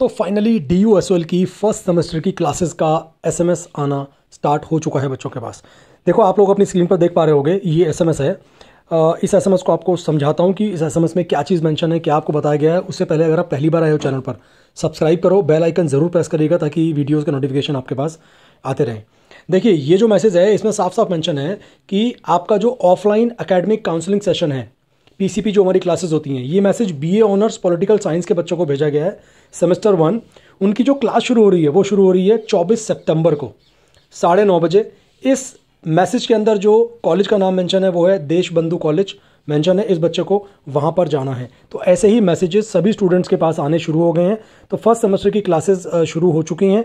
तो finally D U S की first semester की क्लासेस का एसएमएस आना स्टार्ट हो चुका है बच्चों के पास देखो आप लोग अपनी स्क्रीन पर देख पा रहे होगे ये एसएमएस है इस एसएमएस को आपको समझाता हूँ कि इस एसएमएस में क्या चीज़ मेंशन है क्या आपको बताया गया है उससे पहले अगर आप पहली बार आए हो चैनल पर सब्सक्राइब करो बेल आइकन ज़रूर प्रेस करिएगा ताकि वीडियोज़ के नोटिफिकेशन आपके पास आते रहें देखिए ये जो मैसेज है इसमें साफ साफ मैंशन है कि आपका जो ऑफलाइन अकेडमिक काउंसिलिंग सेशन है पीसीपी जो हमारी क्लासेस होती हैं ये message BA honours political science के बच्चों को भेजा गया है सेमेस्टर वन उनकी जो क्लास शुरू हो रही है वो शुरू हो रही है चौबीस सितंबर को साढ़े नौ बजे इस मैसेज के अंदर जो कॉलेज का नाम मेंशन है वो है देश बंधु कॉलेज मेंशन है इस बच्चे को वहाँ पर जाना है तो ऐसे ही मैसेजेस सभी स्टूडेंट्स के पास आने शुरू हो गए हैं तो फर्स्ट सेमेस्टर की क्लासेस शुरू हो चुकी हैं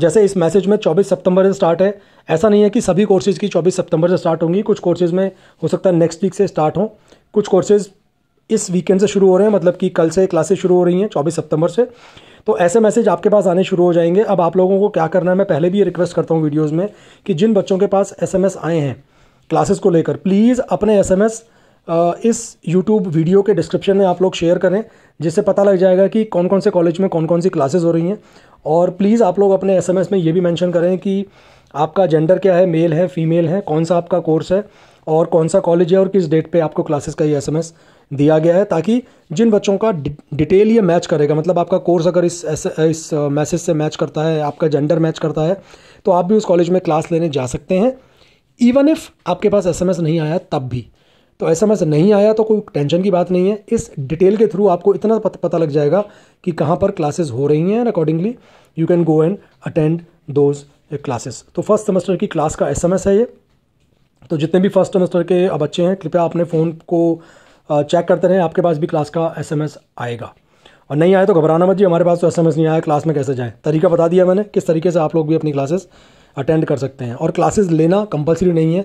जैसे इस मैसेज में 24 सितंबर से स्टार्ट है ऐसा नहीं है कि सभी कोर्सेज़ की 24 सितंबर से स्टार्ट होंगी कुछ कोर्सेज़ में हो सकता है नेक्स्ट वीक से स्टार्ट हों कुछ कोर्सेज़ इस वीकेंड से शुरू हो रहे हैं मतलब कि कल से क्लासेस शुरू हो रही हैं चौबीस सितंबर से तो ऐसे मैसेज आपके पास आने शुरू हो जाएंगे अब आप लोगों को क्या करना है मैं पहले भी ये रिक्वेस्ट करता हूँ वीडियोज़ में कि जिन बच्चों के पास एस आए हैं क्लासेस को लेकर प्लीज़ अपने एस इस यूट्यूब वीडियो के डिस्क्रिप्शन में आप लोग शेयर करें जिससे पता लग जाएगा कि कौन कौन से कॉलेज में कौन कौन सी क्लासेज हो रही हैं और प्लीज़ आप लोग अपने एस में ये भी मैंशन करें कि आपका जेंडर क्या है मेल है फीमेल है कौन सा आपका कोर्स है और कौन सा कॉलेज है और किस डेट पे आपको क्लासेस का ये एसएमएस दिया गया है ताकि जिन बच्चों का डिटेल ये मैच करेगा मतलब आपका कोर्स अगर इस एस, इस मैसेज uh, से मैच करता है आपका जेंडर मैच करता है तो आप भी उस कॉलेज में क्लास लेने जा सकते हैं इवन इफ़ आपके पास एस नहीं आया तब भी तो एस नहीं आया तो कोई टेंशन की बात नहीं है इस डिटेल के थ्रू आपको इतना पता लग जाएगा कि कहाँ पर क्लासेस हो रही हैं accordingly you can go and attend those classes तो फर्स्ट सेमेस्टर की क्लास का एस है ये तो जितने भी फर्स्ट सेमेस्टर के बच्चे हैं कृपया अपने फ़ोन को चेक करते रहें आपके पास भी क्लास का एसएमएस आएगा और नहीं आया तो घबराना मत जी हमारे पास तो एस नहीं आया क्लास में कैसे जाएँ तरीका बता दिया मैंने किस तरीके से आप लोग भी अपनी क्लासेस अटेंड कर सकते हैं और क्लासेस लेना कंपलसरी नहीं है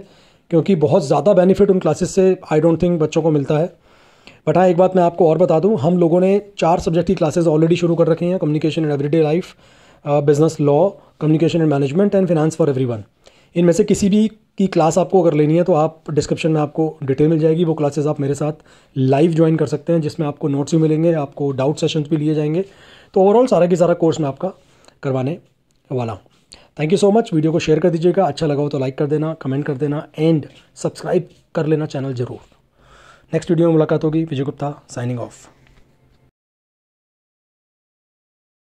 क्योंकि बहुत ज़्यादा बेनिफिट उन क्लासेस से आई डोंट थिंक बच्चों को मिलता है बट हाँ एक बात मैं आपको और बता दूँ हम लोगों ने चार सब्जेक्ट की क्लासेस ऑलरेडी शुरू कर रखी हैं communication in everyday life business law communication and management and finance for every इनमें से किसी भी की क्लास आपको अगर लेनी है तो आप डिस्क्रिप्शन में आपको डिटेल मिल जाएगी वो क्लासेस आप मेरे साथ लाइव ज्वाइन कर सकते हैं जिसमें आपको नोट्स भी मिलेंगे आपको डाउट सेशंस भी लिए जाएंगे तो ओवरऑल सारा की सारा कोर्स मैं आपका करवाने वाला हूँ thank you so much video को शेयर कर दीजिएगा अच्छा लगा हो तो लाइक कर देना कमेंट कर देना एंड सब्सक्राइब कर लेना चैनल ज़रूर नेक्स्ट वीडियो में मुलाकात होगी विजय गुप्ता साइनिंग ऑफ